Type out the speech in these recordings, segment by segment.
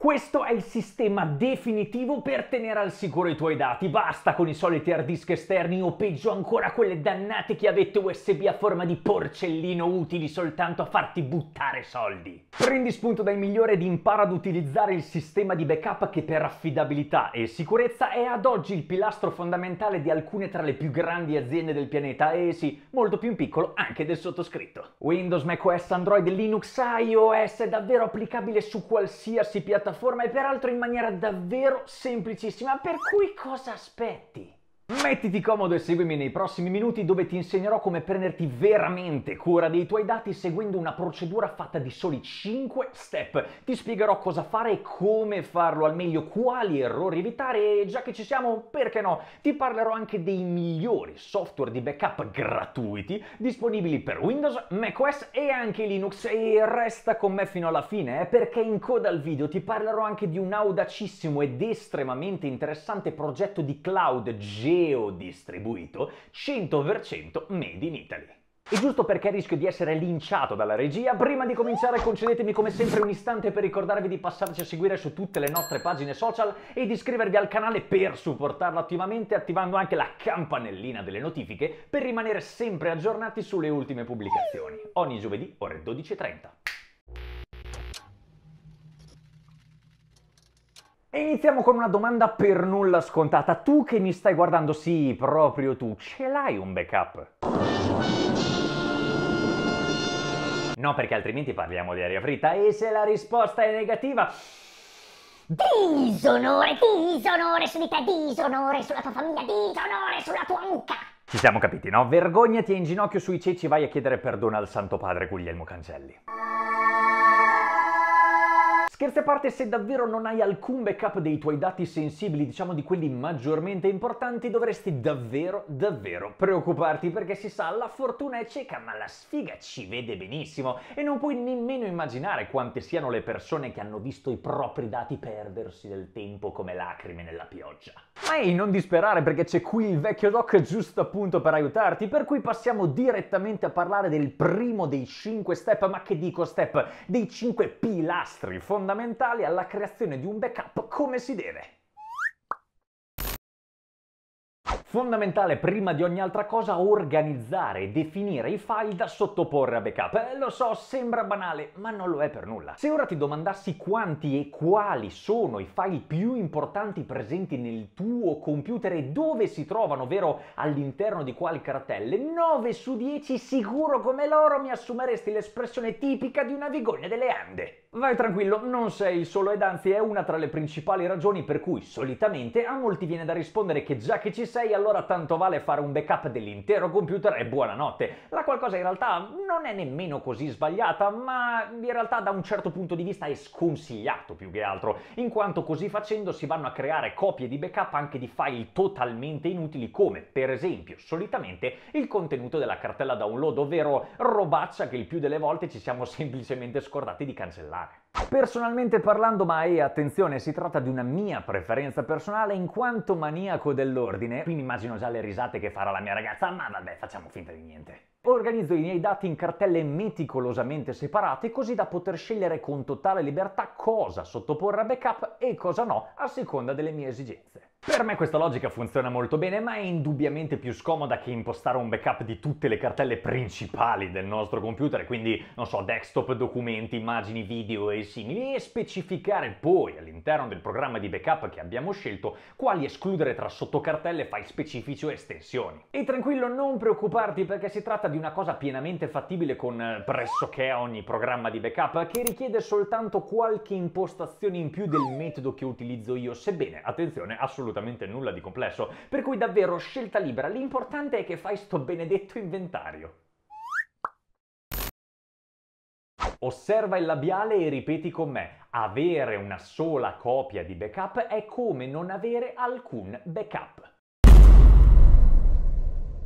Questo è il sistema definitivo per tenere al sicuro i tuoi dati. Basta con i soliti hard disk esterni o peggio ancora quelle dannate chiavette USB a forma di porcellino utili soltanto a farti buttare soldi. Prendi spunto dai migliori ed impara ad utilizzare il sistema di backup che per affidabilità e sicurezza è ad oggi il pilastro fondamentale di alcune tra le più grandi aziende del pianeta e sì, molto più in piccolo anche del sottoscritto. Windows, macOS, Android, Linux, iOS è davvero applicabile su qualsiasi piattaforma piattaforma e peraltro in maniera davvero semplicissima, per cui cosa aspetti? Mettiti comodo e seguimi nei prossimi minuti dove ti insegnerò come prenderti veramente cura dei tuoi dati seguendo una procedura fatta di soli 5 step. Ti spiegherò cosa fare e come farlo al meglio, quali errori evitare e già che ci siamo, perché no? Ti parlerò anche dei migliori software di backup gratuiti disponibili per Windows, macOS e anche Linux e resta con me fino alla fine eh, perché in coda al video ti parlerò anche di un audacissimo ed estremamente interessante progetto di cloud Gen geodistribuito 100% made in Italy. E giusto perché rischio di essere linciato dalla regia, prima di cominciare concedetemi come sempre un istante per ricordarvi di passarci a seguire su tutte le nostre pagine social e di iscrivervi al canale per supportarlo attivamente attivando anche la campanellina delle notifiche per rimanere sempre aggiornati sulle ultime pubblicazioni, ogni giovedì ore 12.30. E iniziamo con una domanda per nulla scontata. Tu che mi stai guardando, sì, proprio tu, ce l'hai un backup? No, perché altrimenti parliamo di aria fritta e se la risposta è negativa... Disonore, disonore su di te, disonore sulla tua famiglia, disonore sulla tua mucca! Ci siamo capiti, no? Vergognati e in ginocchio sui ceci vai a chiedere perdono al Santo Padre Guglielmo Cancelli. Scherzi a parte, se davvero non hai alcun backup dei tuoi dati sensibili, diciamo di quelli maggiormente importanti, dovresti davvero, davvero preoccuparti perché si sa, la fortuna è cieca, ma la sfiga ci vede benissimo e non puoi nemmeno immaginare quante siano le persone che hanno visto i propri dati perdersi del tempo come lacrime nella pioggia. Ma ehi, non disperare perché c'è qui il vecchio doc giusto appunto per aiutarti, per cui passiamo direttamente a parlare del primo dei 5 step, ma che dico step, dei 5 pilastri fondamentali fondamentali alla creazione di un backup come si deve. Fondamentale prima di ogni altra cosa organizzare e definire i file da sottoporre a backup. Eh, lo so, sembra banale, ma non lo è per nulla. Se ora ti domandassi quanti e quali sono i file più importanti presenti nel tuo computer e dove si trovano, ovvero all'interno di quali cartelle, 9 su 10 sicuro come loro mi assumeresti l'espressione tipica di una vigogna delle Ande. Vai tranquillo, non sei il solo ed anzi è una tra le principali ragioni per cui solitamente a molti viene da rispondere che già che ci sei allora tanto vale fare un backup dell'intero computer e buonanotte. La qualcosa in realtà non è nemmeno così sbagliata, ma in realtà da un certo punto di vista è sconsigliato più che altro, in quanto così facendo si vanno a creare copie di backup anche di file totalmente inutili come per esempio solitamente il contenuto della cartella download, ovvero robaccia che il più delle volte ci siamo semplicemente scordati di cancellare particolare. Personalmente parlando, ma e eh, attenzione, si tratta di una mia preferenza personale in quanto maniaco dell'ordine, quindi immagino già le risate che farà la mia ragazza, ma vabbè, facciamo finta di niente. Organizzo i miei dati in cartelle meticolosamente separate così da poter scegliere con totale libertà cosa sottoporre a backup e cosa no a seconda delle mie esigenze. Per me questa logica funziona molto bene, ma è indubbiamente più scomoda che impostare un backup di tutte le cartelle principali del nostro computer, quindi, non so, desktop, documenti, immagini, video e simili, e specificare poi all'interno del programma di backup che abbiamo scelto quali escludere tra sottocartelle, file specifici o estensioni. E tranquillo, non preoccuparti perché si tratta di una cosa pienamente fattibile con eh, pressoché ogni programma di backup, che richiede soltanto qualche impostazione in più del metodo che utilizzo io, sebbene, attenzione, assolutamente assolutamente nulla di complesso, per cui davvero scelta libera, l'importante è che fai sto benedetto inventario. Osserva il labiale e ripeti con me, avere una sola copia di backup è come non avere alcun backup.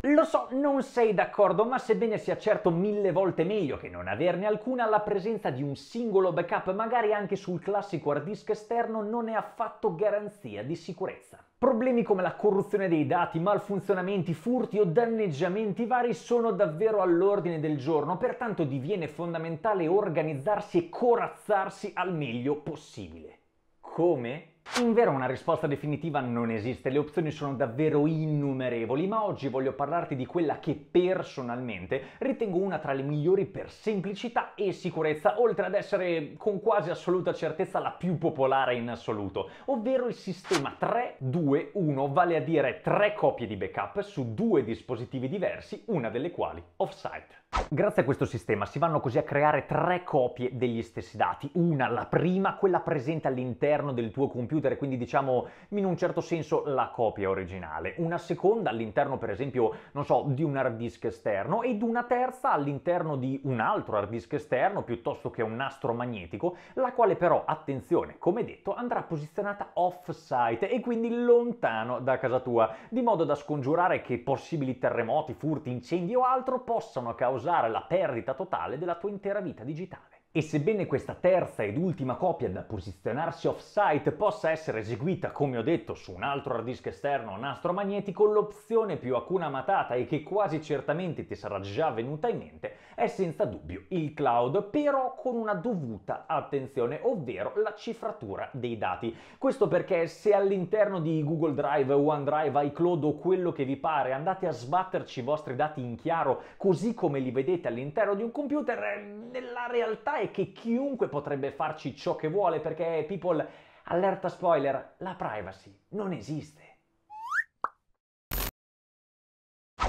Lo so, non sei d'accordo, ma sebbene sia certo mille volte meglio che non averne alcuna, la presenza di un singolo backup, magari anche sul classico hard disk esterno, non è affatto garanzia di sicurezza. Problemi come la corruzione dei dati, malfunzionamenti, furti o danneggiamenti vari sono davvero all'ordine del giorno, pertanto diviene fondamentale organizzarsi e corazzarsi al meglio possibile. Come? In vero una risposta definitiva non esiste, le opzioni sono davvero innumerevoli, ma oggi voglio parlarti di quella che personalmente ritengo una tra le migliori per semplicità e sicurezza, oltre ad essere con quasi assoluta certezza la più popolare in assoluto, ovvero il sistema 3-2-1, vale a dire tre copie di backup su due dispositivi diversi, una delle quali offsite. Grazie a questo sistema si vanno così a creare tre copie degli stessi dati, una la prima, quella presente all'interno del tuo computer computer, quindi diciamo in un certo senso la copia originale, una seconda all'interno per esempio, non so, di un hard disk esterno ed una terza all'interno di un altro hard disk esterno piuttosto che un nastro magnetico, la quale però, attenzione, come detto, andrà posizionata off-site e quindi lontano da casa tua, di modo da scongiurare che possibili terremoti, furti, incendi o altro possano causare la perdita totale della tua intera vita digitale. E sebbene questa terza ed ultima copia da posizionarsi off-site possa essere eseguita, come ho detto, su un altro hard disk esterno o nastro magnetico, l'opzione più acuna matata e che quasi certamente ti sarà già venuta in mente è senza dubbio il cloud, però con una dovuta attenzione, ovvero la cifratura dei dati. Questo perché se all'interno di Google Drive, OneDrive, iCloud o quello che vi pare andate a sbatterci i vostri dati in chiaro così come li vedete all'interno di un computer, eh, nella realtà è è che chiunque potrebbe farci ciò che vuole perché, people, allerta spoiler, la privacy non esiste.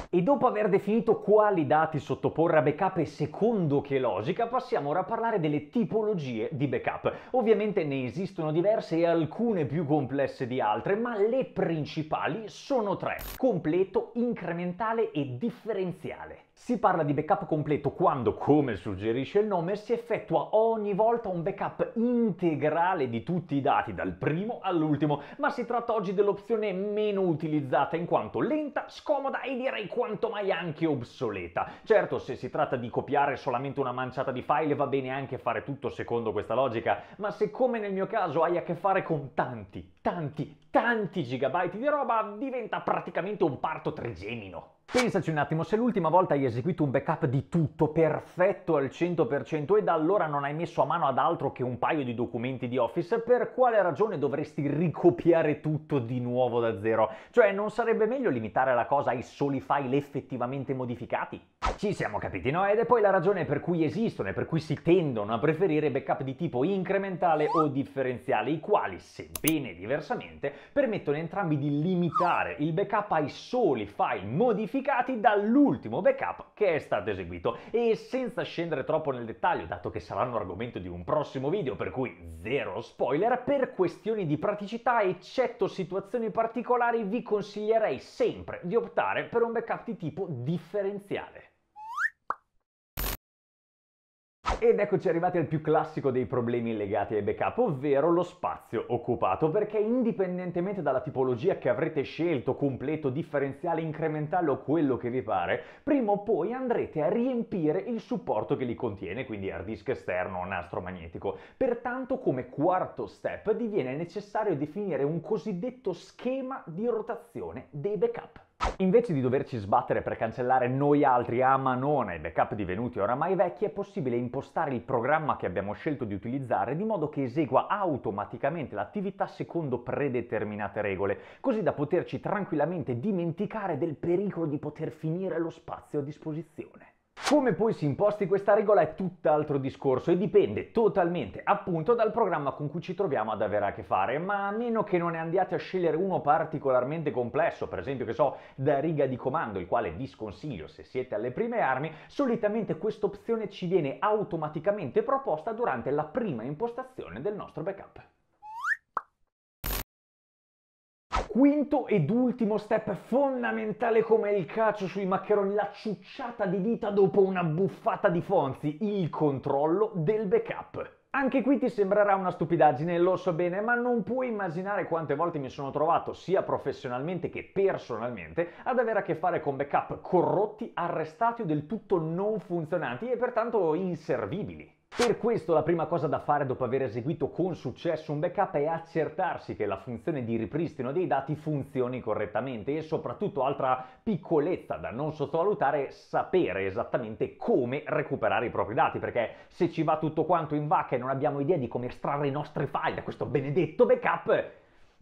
E dopo aver definito quali dati sottoporre a backup e secondo che logica, passiamo ora a parlare delle tipologie di backup. Ovviamente ne esistono diverse e alcune più complesse di altre, ma le principali sono tre: completo, incrementale e differenziale. Si parla di backup completo quando, come suggerisce il nome, si effettua ogni volta un backup integrale di tutti i dati, dal primo all'ultimo, ma si tratta oggi dell'opzione meno utilizzata in quanto lenta, scomoda e direi quanto mai anche obsoleta. Certo, se si tratta di copiare solamente una manciata di file va bene anche fare tutto secondo questa logica, ma se come nel mio caso hai a che fare con tanti, tanti, tanti gigabyte di roba, diventa praticamente un parto trigemino. Pensaci un attimo, se l'ultima volta hai eseguito un backup di tutto perfetto al 100% e da allora non hai messo a mano ad altro che un paio di documenti di Office, per quale ragione dovresti ricopiare tutto di nuovo da zero? Cioè non sarebbe meglio limitare la cosa ai soli file effettivamente modificati? Ci siamo capiti, no? Ed è poi la ragione per cui esistono e per cui si tendono a preferire backup di tipo incrementale o differenziale, i quali, sebbene diversamente, permettono entrambi di limitare il backup ai soli file modificati dall'ultimo backup che è stato eseguito. E senza scendere troppo nel dettaglio, dato che saranno argomento di un prossimo video, per cui zero spoiler, per questioni di praticità, eccetto situazioni particolari, vi consiglierei sempre di optare per un backup di tipo differenziale. Ed eccoci arrivati al più classico dei problemi legati ai backup, ovvero lo spazio occupato, perché indipendentemente dalla tipologia che avrete scelto, completo, differenziale, incrementale o quello che vi pare, prima o poi andrete a riempire il supporto che li contiene, quindi hard disk esterno o nastro magnetico. Pertanto come quarto step diviene necessario definire un cosiddetto schema di rotazione dei backup. Invece di doverci sbattere per cancellare noi altri a manone i backup divenuti oramai vecchi, è possibile impostare il programma che abbiamo scelto di utilizzare di modo che esegua automaticamente l'attività secondo predeterminate regole, così da poterci tranquillamente dimenticare del pericolo di poter finire lo spazio a disposizione. Come poi si imposti questa regola è tutt'altro discorso e dipende totalmente appunto dal programma con cui ci troviamo ad avere a che fare, ma a meno che non ne andiate a scegliere uno particolarmente complesso, per esempio che so, da riga di comando, il quale vi sconsiglio se siete alle prime armi, solitamente quest'opzione ci viene automaticamente proposta durante la prima impostazione del nostro backup. quinto ed ultimo step fondamentale come il cacio sui maccheroni, la ciucciata di dita dopo una buffata di Fonzi, il controllo del backup. Anche qui ti sembrerà una stupidaggine, lo so bene, ma non puoi immaginare quante volte mi sono trovato, sia professionalmente che personalmente, ad avere a che fare con backup corrotti, arrestati o del tutto non funzionanti e pertanto inservibili. Per questo la prima cosa da fare dopo aver eseguito con successo un backup è accertarsi che la funzione di ripristino dei dati funzioni correttamente e soprattutto altra piccolezza da non sottovalutare è sapere esattamente come recuperare i propri dati perché se ci va tutto quanto in vacca e non abbiamo idea di come estrarre i nostri file da questo benedetto backup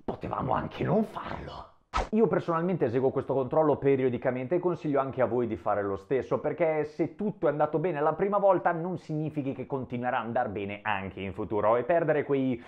potevamo anche non farlo. Io personalmente eseguo questo controllo periodicamente e consiglio anche a voi di fare lo stesso perché se tutto è andato bene la prima volta non significhi che continuerà a andare bene anche in futuro e perdere quei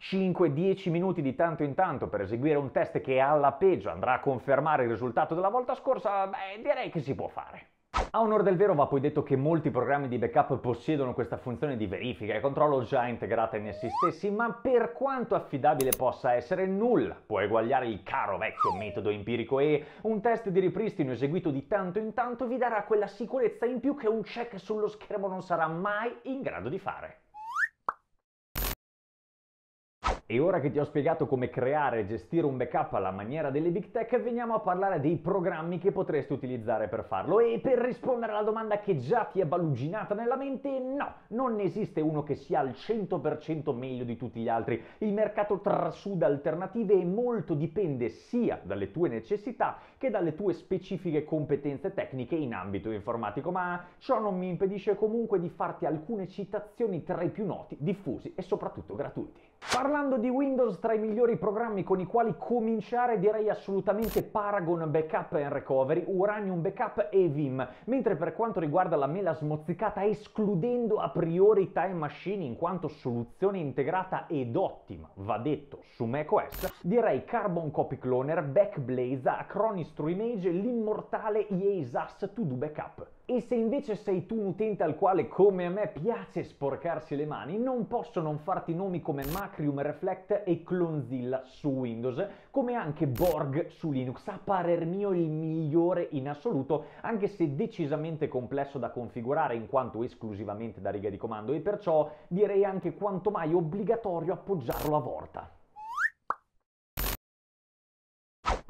5-10 minuti di tanto in tanto per eseguire un test che alla peggio andrà a confermare il risultato della volta scorsa, beh, direi che si può fare. A onore del vero va poi detto che molti programmi di backup possiedono questa funzione di verifica e controllo già integrata in essi stessi, ma per quanto affidabile possa essere, nulla può eguagliare il caro vecchio metodo empirico e un test di ripristino eseguito di tanto in tanto vi darà quella sicurezza in più che un check sullo schermo non sarà mai in grado di fare. E ora che ti ho spiegato come creare e gestire un backup alla maniera delle big tech, veniamo a parlare dei programmi che potresti utilizzare per farlo. E per rispondere alla domanda che già ti è baluginata nella mente, no, non esiste uno che sia al 100% meglio di tutti gli altri. Il mercato trasuda alternative e molto dipende sia dalle tue necessità che dalle tue specifiche competenze tecniche in ambito informatico, ma ciò non mi impedisce comunque di farti alcune citazioni tra i più noti, diffusi e soprattutto gratuiti. Parlando di Windows, tra i migliori programmi con i quali cominciare direi assolutamente Paragon Backup and Recovery, Uranium Backup e Vim, mentre per quanto riguarda la mela smozzicata escludendo a priori Time Machine in quanto soluzione integrata ed ottima, va detto, su macOS, direi Carbon Copy Cloner, Backblaze, Acronis True Image, l'immortale EA To Do Backup. E se invece sei tu un utente al quale, come a me, piace sporcarsi le mani, non posso non farti nomi come Macrium, Reflect e Clonzilla su Windows, come anche Borg su Linux, a parer mio il migliore in assoluto, anche se decisamente complesso da configurare in quanto esclusivamente da riga di comando e perciò direi anche quanto mai obbligatorio appoggiarlo a volta.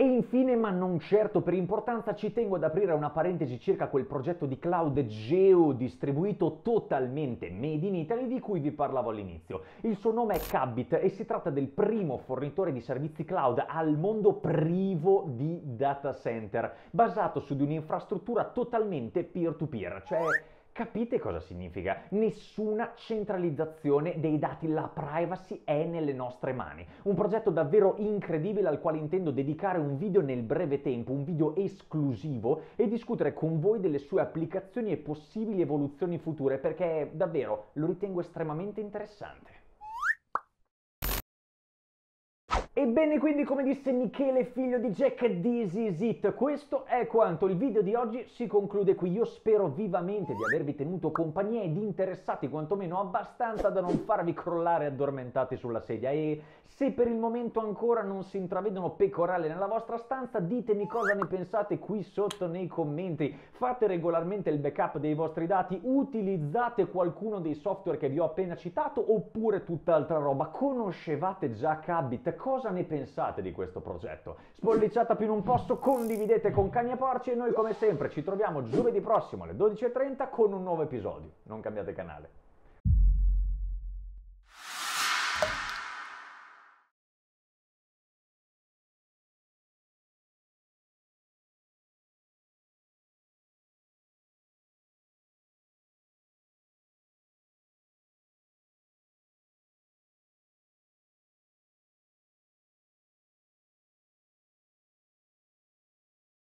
E infine, ma non certo per importanza, ci tengo ad aprire una parentesi circa quel progetto di cloud geo distribuito totalmente made in Italy di cui vi parlavo all'inizio. Il suo nome è Cabit e si tratta del primo fornitore di servizi cloud al mondo privo di data center, basato su di un'infrastruttura totalmente peer -to -peer, cioè Capite cosa significa? Nessuna centralizzazione dei dati, la privacy è nelle nostre mani. Un progetto davvero incredibile al quale intendo dedicare un video nel breve tempo, un video esclusivo e discutere con voi delle sue applicazioni e possibili evoluzioni future perché davvero lo ritengo estremamente interessante. Ebbene quindi come disse Michele figlio di Jack This is it Questo è quanto, il video di oggi si conclude qui Io spero vivamente di avervi tenuto compagnia ed interessati quantomeno abbastanza da non farvi crollare addormentati sulla sedia E se per il momento ancora non si intravedono pecorelle nella vostra stanza Ditemi cosa ne pensate qui sotto nei commenti Fate regolarmente il backup dei vostri dati Utilizzate qualcuno dei software che vi ho appena citato Oppure tutt'altra roba Conoscevate già Cabit? Cosa cosa ne pensate di questo progetto. Spolliciata più in un posto, condividete con cani e porci e noi come sempre ci troviamo giovedì prossimo alle 12.30 con un nuovo episodio. Non cambiate canale.